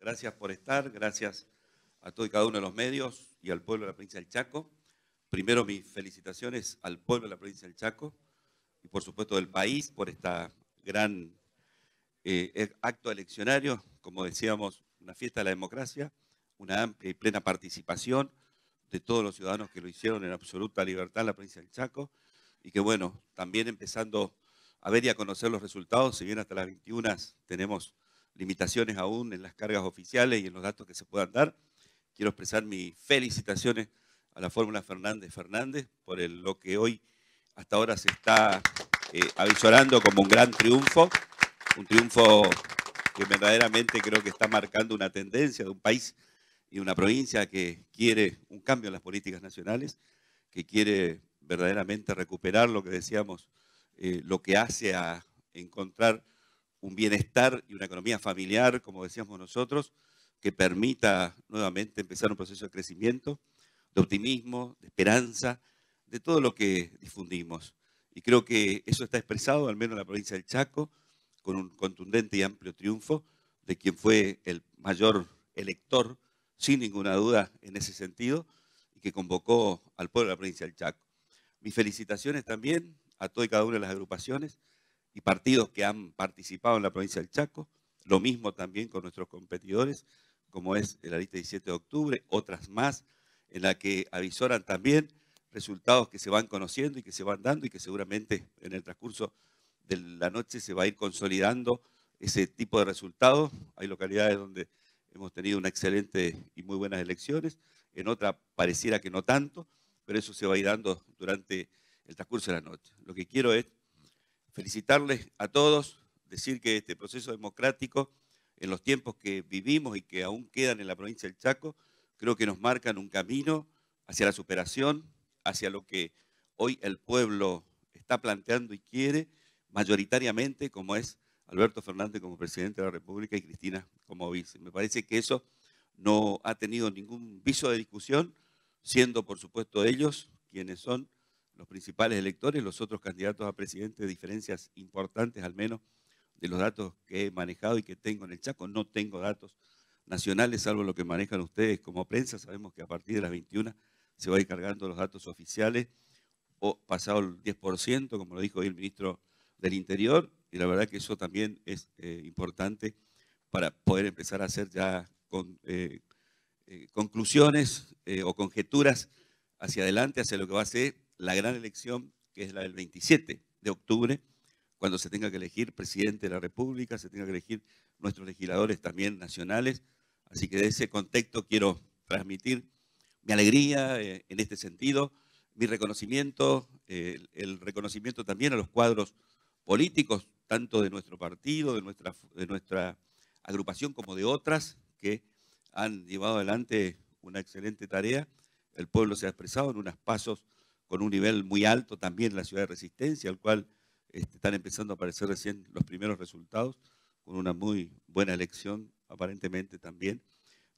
Gracias por estar, gracias a todo y cada uno de los medios y al pueblo de la provincia del Chaco. Primero mis felicitaciones al pueblo de la provincia del Chaco y por supuesto del país por esta gran eh, e-, acto eleccionario, como decíamos, una fiesta de la democracia, una amplia y plena participación de todos los ciudadanos que lo hicieron en absoluta libertad en la provincia del Chaco y que bueno, también empezando a ver y a conocer los resultados, si bien hasta las 21 tenemos limitaciones aún en las cargas oficiales y en los datos que se puedan dar. Quiero expresar mis felicitaciones a la Fórmula Fernández Fernández por lo que hoy hasta ahora se está eh, avisorando como un gran triunfo, un triunfo que verdaderamente creo que está marcando una tendencia de un país y una provincia que quiere un cambio en las políticas nacionales, que quiere verdaderamente recuperar lo que decíamos, eh, lo que hace a encontrar un bienestar y una economía familiar, como decíamos nosotros, que permita nuevamente empezar un proceso de crecimiento, de optimismo, de esperanza, de todo lo que difundimos. Y creo que eso está expresado, al menos en la provincia del Chaco, con un contundente y amplio triunfo de quien fue el mayor elector, sin ninguna duda, en ese sentido, y que convocó al pueblo de la provincia del Chaco. Mis felicitaciones también a toda y cada una de las agrupaciones y partidos que han participado en la provincia del Chaco, lo mismo también con nuestros competidores, como es la lista 17 de octubre, otras más, en la que avisoran también resultados que se van conociendo y que se van dando y que seguramente en el transcurso de la noche se va a ir consolidando ese tipo de resultados. Hay localidades donde hemos tenido una excelente y muy buenas elecciones, en otra pareciera que no tanto, pero eso se va a ir dando durante el transcurso de la noche. Lo que quiero es felicitarles a todos, decir que este proceso democrático, en los tiempos que vivimos y que aún quedan en la provincia del Chaco, creo que nos marcan un camino hacia la superación, hacia lo que hoy el pueblo está planteando y quiere mayoritariamente, como es Alberto Fernández como presidente de la República y Cristina como vice. Me parece que eso no ha tenido ningún viso de discusión, siendo por supuesto ellos quienes son los principales electores, los otros candidatos a presidente, diferencias importantes al menos de los datos que he manejado y que tengo en el Chaco. No tengo datos nacionales, salvo lo que manejan ustedes como prensa. Sabemos que a partir de las 21 se va a ir cargando los datos oficiales, o pasado el 10%, como lo dijo hoy el ministro del Interior, y la verdad que eso también es eh, importante para poder empezar a hacer ya eh, eh, conclusiones o conjeturas hacia adelante, hacia lo que va a ser la gran elección, que es la del 27 de octubre, cuando se tenga que elegir presidente de la República, se tenga que elegir nuestros legisladores también nacionales. Así que de ese contexto quiero transmitir mi alegría eh, en este sentido, mi reconocimiento, eh, el reconocimiento también a los cuadros políticos, tanto de nuestro partido, de nuestra, de nuestra agrupación como de otras, que han llevado adelante una excelente tarea. El pueblo se ha expresado en unos pasos con un nivel muy alto también la ciudad de Resistencia, al cual este, están empezando a aparecer recién los primeros resultados, con una muy buena elección aparentemente también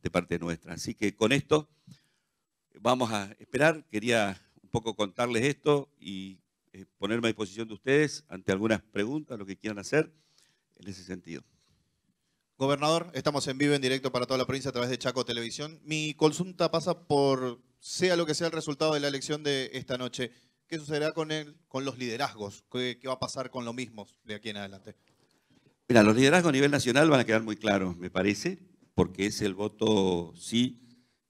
de parte nuestra. Así que con esto vamos a esperar. Quería un poco contarles esto y eh, ponerme a disposición de ustedes ante algunas preguntas, lo que quieran hacer en ese sentido. Gobernador, estamos en vivo, en directo para toda la provincia a través de Chaco Televisión. Mi consulta pasa por sea lo que sea el resultado de la elección de esta noche, ¿qué sucederá con él, con los liderazgos? ¿Qué, va a pasar con lo mismos de aquí en adelante? Mira, los liderazgos a nivel nacional van a quedar muy claros, me parece, porque es el voto sí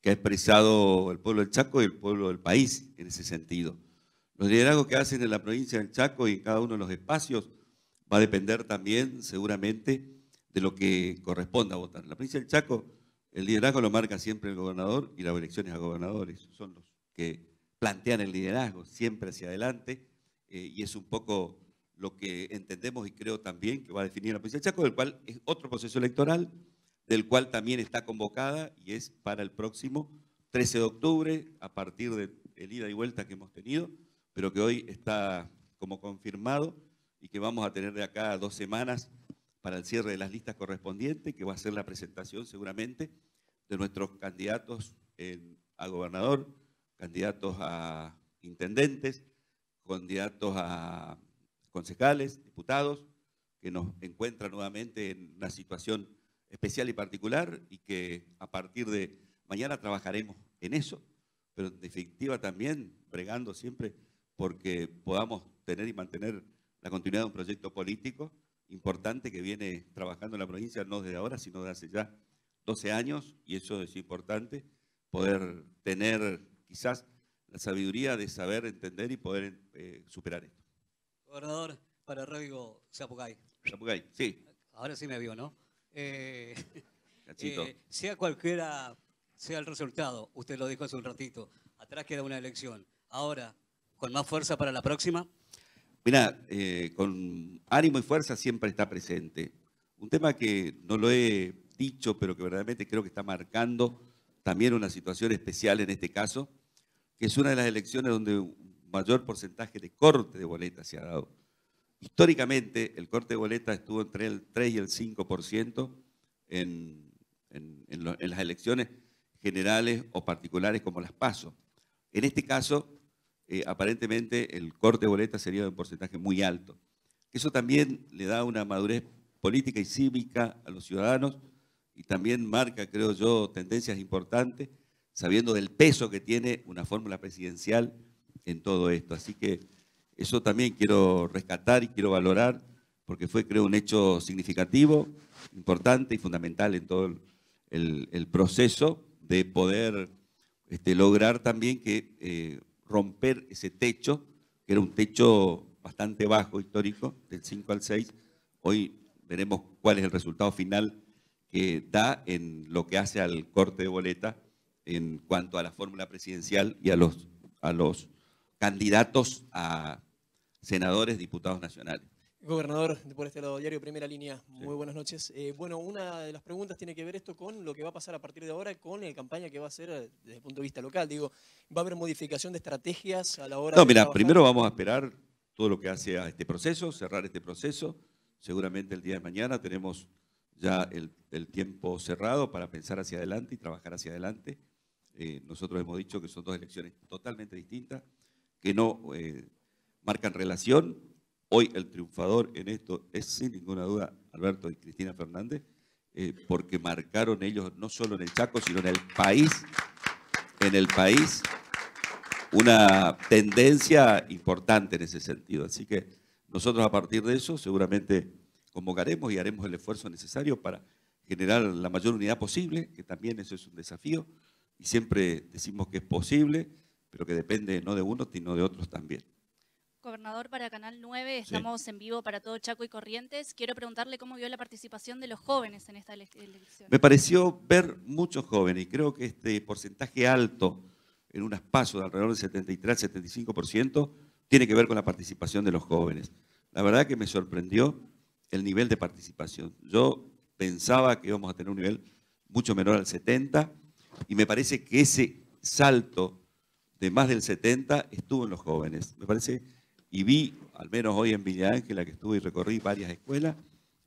que ha expresado el pueblo del Chaco y el pueblo del país en ese sentido. Los liderazgos que hacen en la provincia del Chaco y en cada uno de los espacios va a depender también, seguramente, de lo que corresponda votar. la provincia del Chaco el liderazgo lo marca siempre el gobernador y las elecciones a gobernadores son los que plantean el liderazgo siempre hacia adelante eh, y es un poco lo que entendemos y creo también que va a definir la provincia de Chaco, del cual es otro proceso electoral, del cual también está convocada y es para el próximo 13 de octubre, a partir del el ida y vuelta que hemos tenido, pero que hoy está como confirmado y que vamos a tener de acá dos semanas para el cierre de las listas correspondientes, que va a ser la presentación seguramente de nuestros candidatos eh, a gobernador, candidatos a intendentes, candidatos a concejales, diputados, que nos encuentran nuevamente en una situación especial y particular y que a partir de mañana trabajaremos en eso, pero en definitiva también bregando siempre porque podamos tener y mantener la continuidad de un proyecto político importante que viene trabajando en la provincia, no desde ahora, sino desde hace ya 12 años, y eso es importante, poder tener quizás la sabiduría de saber entender y poder eh, superar esto. Gobernador, para Rodrigo Zapugay. Zapugay, sí. Ahora sí me vio, ¿no? Eh, eh, sea cualquiera sea el resultado, usted lo dijo hace un ratito, atrás queda una elección. Ahora, con más fuerza para la próxima. Mira, eh, con ánimo y fuerza siempre está presente. Un tema que no lo he dicho, pero que verdaderamente creo que está marcando también una situación especial en este caso, que es una de las elecciones donde un mayor porcentaje de corte de boletas se ha dado. Históricamente, el corte de boleta estuvo entre el 3 y el 5% en, en, en las elecciones generales o particulares como las PASO. En este caso, eh, aparentemente el corte de boleta sería de un porcentaje muy alto. Eso también le da una madurez política y cívica a los ciudadanos y también marca, creo yo, tendencias importantes, sabiendo del peso que tiene una fórmula presidencial en todo esto. Así que eso también quiero rescatar y quiero valorar, porque fue, creo, un hecho significativo, importante y fundamental en todo el, proceso de poder este, lograr también que eh, romper ese techo, que era un techo bastante bajo histórico, del 5 al 6. Hoy veremos cuál es el resultado final que da en lo que hace al corte de boleta en cuanto a la fórmula presidencial y a los, a los candidatos a senadores, diputados nacionales. Gobernador por este lado diario, primera línea, muy buenas noches. Eh, bueno, una de las preguntas tiene que ver esto con lo que va a pasar a partir de ahora con la campaña que va a hacer eh, desde el punto de vista local. Digo, ¿va a haber modificación de estrategias a la hora No, mira, primero vamos a esperar todo lo que hace a este proceso, cerrar este proceso. Seguramente el día de mañana tenemos ya el, tiempo cerrado para pensar hacia adelante y trabajar hacia adelante. Eh, nosotros hemos dicho que son dos elecciones totalmente distintas, que no marcan relación, Hoy el triunfador en esto es sin ninguna duda Alberto y Cristina Fernández, eh, porque marcaron ellos no solo en el Chaco, sino en el país, en el país, una tendencia importante en ese sentido. Así que nosotros a partir de eso seguramente convocaremos y haremos el esfuerzo necesario para generar la mayor unidad posible, que también eso es un desafío, y siempre decimos que es posible, pero que depende no de uno, sino de otros también. Gobernador, para Canal 9 estamos en vivo para todo Chaco y Corrientes. Quiero preguntarle cómo vio la participación de los jóvenes en esta elección. Me pareció ver muchos jóvenes y creo que este porcentaje alto en un espacio de alrededor del 73 75% tiene que ver con la participación de los jóvenes. La verdad que me sorprendió el nivel de participación. Yo pensaba que íbamos a tener un nivel mucho menor al 70 y me parece que ese salto de más del 70 estuvo en los jóvenes. Me parece y vi, al menos hoy en Villa Ángela, que estuve y recorrí varias escuelas,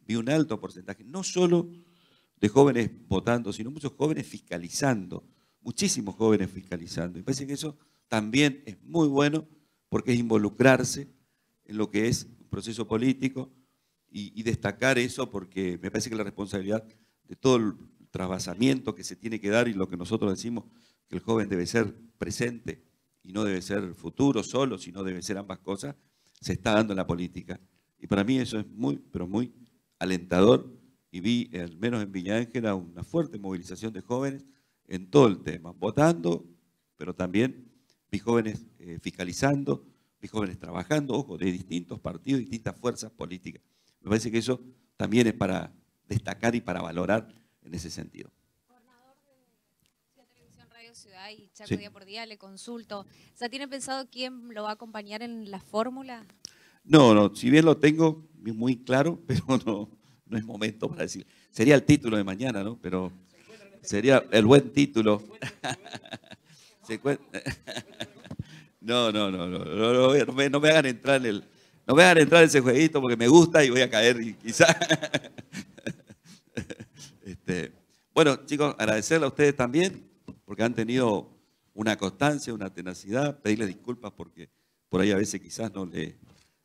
vi un alto porcentaje, no solo de jóvenes votando, sino muchos jóvenes fiscalizando, muchísimos jóvenes fiscalizando. Y me parece que eso también es muy bueno porque es involucrarse en lo que es un proceso político y, y destacar eso porque me parece que la responsabilidad de todo el trasvasamiento que se tiene que dar y lo que nosotros decimos que el joven debe ser presente y no debe ser futuro solo, sino debe ser ambas cosas, se está dando en la política. Y para mí eso es muy, pero muy alentador. Y vi, al menos en Villa Ángela, una fuerte movilización de jóvenes en todo el tema, votando, pero también vi jóvenes eh, fiscalizando, vi jóvenes trabajando, ojo, de distintos partidos, distintas fuerzas políticas. Me parece que eso también es para destacar y para valorar en ese sentido ciudad y Chaco día por día, le consulto. ¿Ya tiene pensado quién lo va a acompañar en la fórmula? No, no, si bien lo tengo muy claro, pero no, no es momento para decir. Sería el título de mañana, ¿no? Pero sería el buen título. No, no, no, no, me, no me hagan entrar en el, no entrar ese jueguito porque me gusta y voy a caer y quizás. Este, bueno, chicos, agradecerle a ustedes también que han tenido una constancia, una tenacidad. Pedirles disculpas porque por ahí a veces quizás no le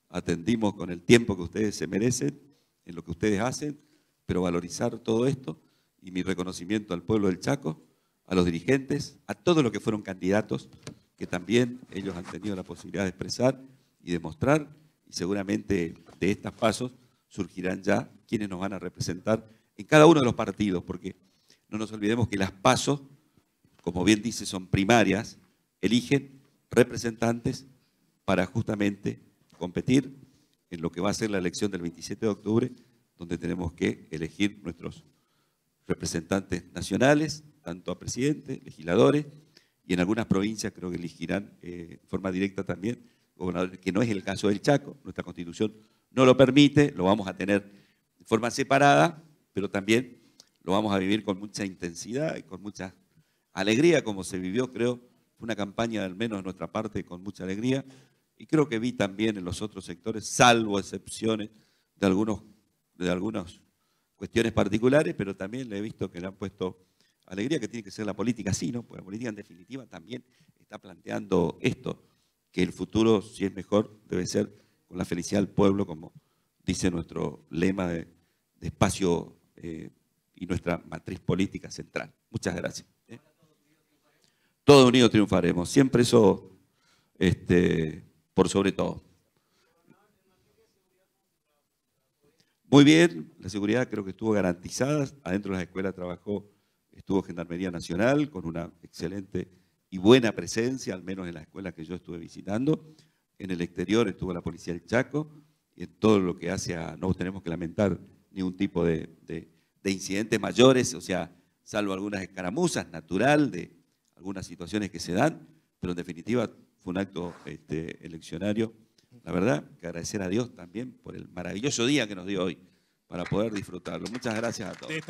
atendimos con el tiempo que ustedes se merecen, en lo que ustedes hacen, pero valorizar todo esto y mi reconocimiento al pueblo del Chaco, a los dirigentes, a todos los que fueron candidatos, que también ellos han tenido la posibilidad de expresar y demostrar, y seguramente de estos pasos surgirán ya quienes nos van a representar en cada uno de los partidos, porque no nos olvidemos que las pasos como bien dice, son primarias, eligen representantes para justamente competir en lo que va a ser la elección del 27 de octubre, donde tenemos que elegir nuestros representantes nacionales, tanto a presidentes, legisladores, y en algunas provincias creo que elegirán de eh, forma directa también gobernadores, que no es el caso del Chaco, nuestra constitución no lo permite, lo vamos a tener de forma separada, pero también lo vamos a vivir con mucha intensidad y con mucha alegría como se vivió, creo, fue una campaña al menos de nuestra parte con mucha alegría y creo que vi también en los otros sectores, salvo excepciones de, algunos, de algunas cuestiones particulares, pero también le he visto que le han puesto alegría, que tiene que ser la política sí, ¿no? Porque la política en definitiva también está planteando esto, que el futuro, si es mejor, debe ser con la felicidad del pueblo, como dice nuestro lema de, espacio eh, y nuestra matriz política central. Muchas gracias. ¿eh? Todos unidos triunfaremos. Siempre eso, este, por sobre todo. Muy bien, la seguridad creo que estuvo garantizada. Adentro de las escuelas trabajó, estuvo Gendarmería Nacional con una excelente y buena presencia, al menos en las escuelas que yo estuve visitando. En el exterior estuvo la policía del Chaco. Y en todo lo que hace no tenemos que lamentar ningún tipo de, incidentes mayores, o sea, salvo algunas escaramuzas, natural, de, algunas situaciones que se dan, pero en definitiva fue un acto este, eleccionario. La verdad, que agradecer a Dios también por el maravilloso día que nos dio hoy para poder disfrutarlo. Muchas gracias a todos.